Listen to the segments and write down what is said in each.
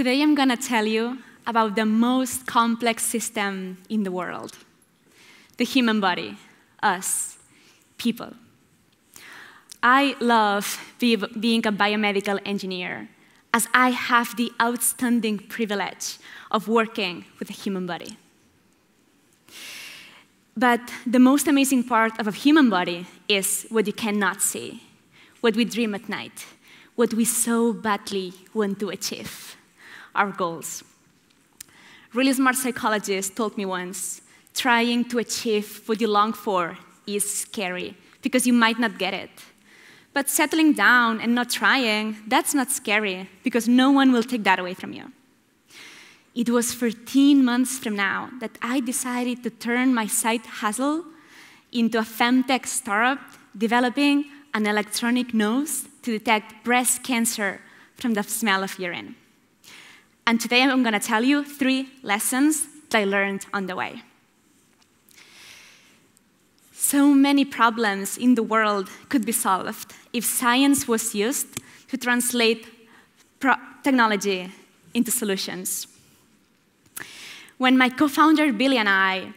Today I'm going to tell you about the most complex system in the world the human body, us, people. I love be being a biomedical engineer as I have the outstanding privilege of working with the human body. But the most amazing part of a human body is what you cannot see, what we dream at night, what we so badly want to achieve our goals. Really smart psychologist told me once trying to achieve what you long for is scary because you might not get it. But settling down and not trying, that's not scary because no one will take that away from you. It was 13 months from now that I decided to turn my side hustle into a femtech startup developing an electronic nose to detect breast cancer from the smell of urine. And today I'm going to tell you three lessons that I learned on the way. So many problems in the world could be solved if science was used to translate technology into solutions. When my co founder Billy and I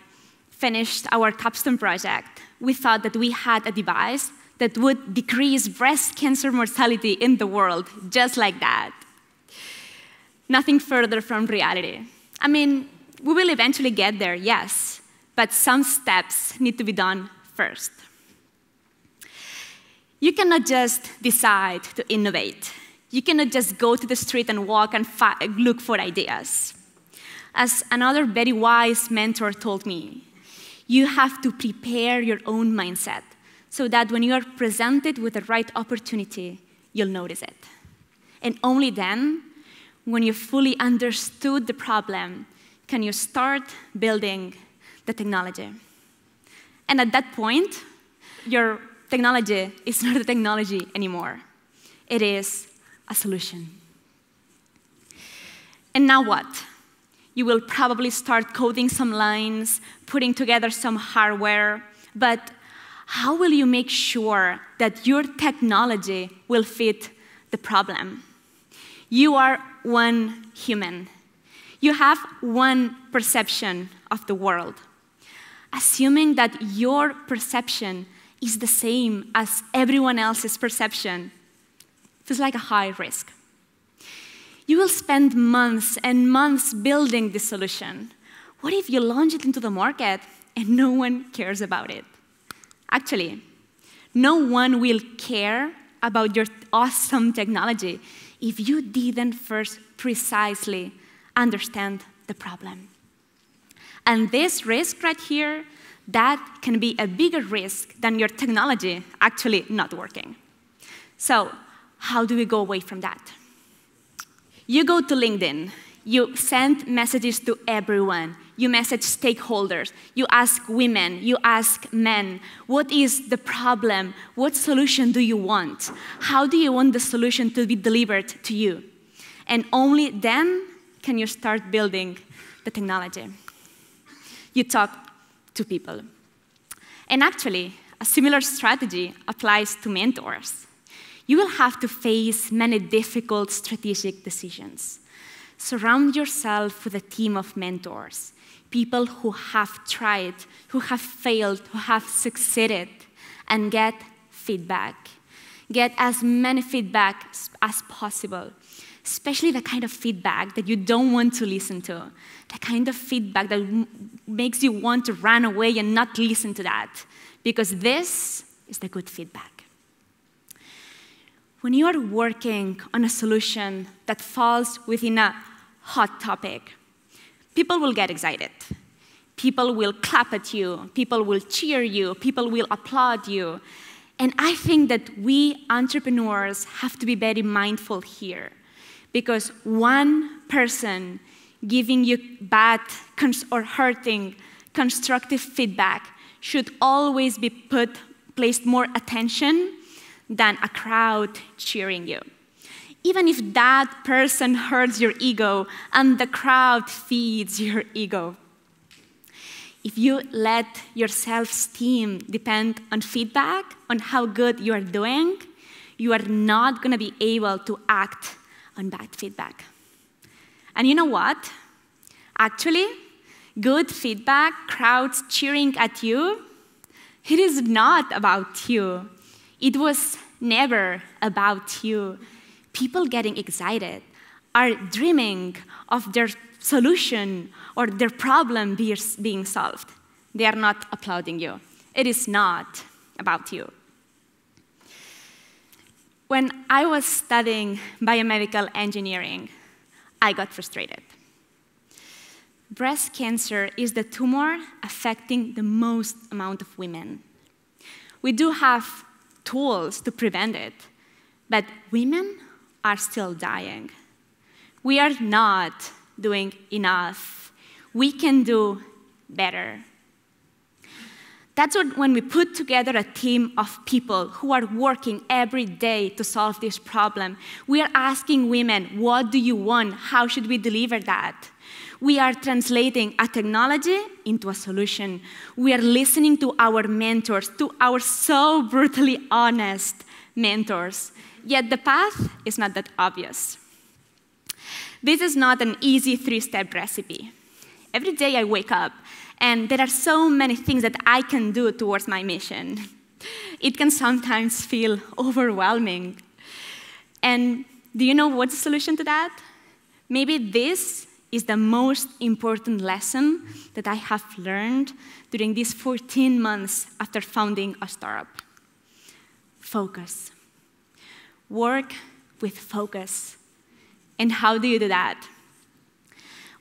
finished our capstone project, we thought that we had a device that would decrease breast cancer mortality in the world just like that nothing further from reality. I mean, we will eventually get there, yes, but some steps need to be done first. You cannot just decide to innovate. You cannot just go to the street and walk and look for ideas. As another very wise mentor told me, you have to prepare your own mindset so that when you are presented with the right opportunity, you'll notice it. And only then when you fully understood the problem, can you start building the technology? And at that point, your technology is not a technology anymore. It is a solution. And now what? You will probably start coding some lines, putting together some hardware, but how will you make sure that your technology will fit the problem? You are one human. You have one perception of the world. Assuming that your perception is the same as everyone else's perception feels like a high risk. You will spend months and months building this solution. What if you launch it into the market and no one cares about it? Actually, no one will care about your awesome technology if you didn't first precisely understand the problem. And this risk right here, that can be a bigger risk than your technology actually not working. So, how do we go away from that? You go to LinkedIn, you send messages to everyone, you message stakeholders, you ask women, you ask men, what is the problem? What solution do you want? How do you want the solution to be delivered to you? And only then can you start building the technology. You talk to people. And actually, a similar strategy applies to mentors. You will have to face many difficult strategic decisions surround yourself with a team of mentors, people who have tried, who have failed, who have succeeded, and get feedback. Get as many feedback as possible, especially the kind of feedback that you don't want to listen to, the kind of feedback that makes you want to run away and not listen to that, because this is the good feedback when you are working on a solution that falls within a hot topic, people will get excited. People will clap at you, people will cheer you, people will applaud you. And I think that we entrepreneurs have to be very mindful here because one person giving you bad or hurting constructive feedback should always be put placed more attention than a crowd cheering you. Even if that person hurts your ego and the crowd feeds your ego. If you let your self esteem depend on feedback, on how good you are doing, you are not going to be able to act on bad feedback. And you know what? Actually, good feedback, crowds cheering at you, it is not about you. It was never about you. People getting excited are dreaming of their solution or their problem being solved. They are not applauding you. It is not about you. When I was studying biomedical engineering, I got frustrated. Breast cancer is the tumor affecting the most amount of women. We do have tools to prevent it. But women are still dying. We are not doing enough. We can do better. That's what, when we put together a team of people who are working every day to solve this problem, we are asking women, what do you want? How should we deliver that? We are translating a technology into a solution. We are listening to our mentors, to our so brutally honest mentors. Yet the path is not that obvious. This is not an easy three step recipe. Every day I wake up and there are so many things that I can do towards my mission. It can sometimes feel overwhelming. And do you know what's the solution to that? Maybe this is the most important lesson that I have learned during these 14 months after founding a startup focus. Work with focus. And how do you do that?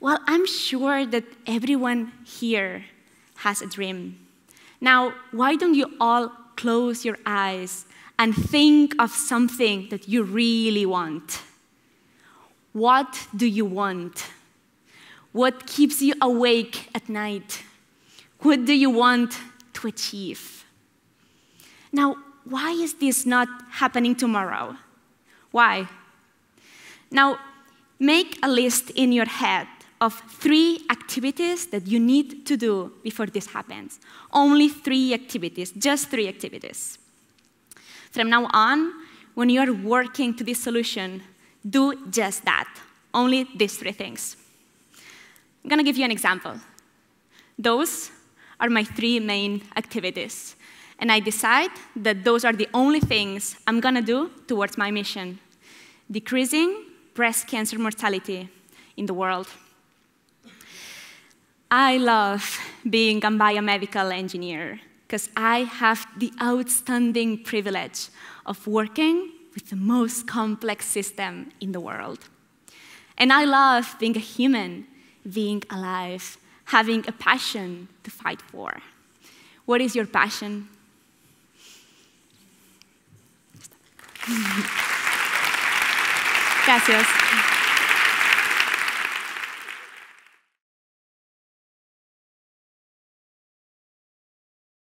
Well, I'm sure that everyone here has a dream. Now, why don't you all close your eyes and think of something that you really want? What do you want? What keeps you awake at night? What do you want to achieve? Now, why is this not happening tomorrow? Why? Now, make a list in your head of three activities that you need to do before this happens. Only three activities, just three activities. From now on, when you are working to this solution, do just that. Only these three things. I'm going to give you an example. Those are my three main activities. And I decide that those are the only things I'm going to do towards my mission decreasing breast cancer mortality in the world. I love being a biomedical engineer because I have the outstanding privilege of working with the most complex system in the world. And I love being a human, being alive, having a passion to fight for. What is your passion? Gracias.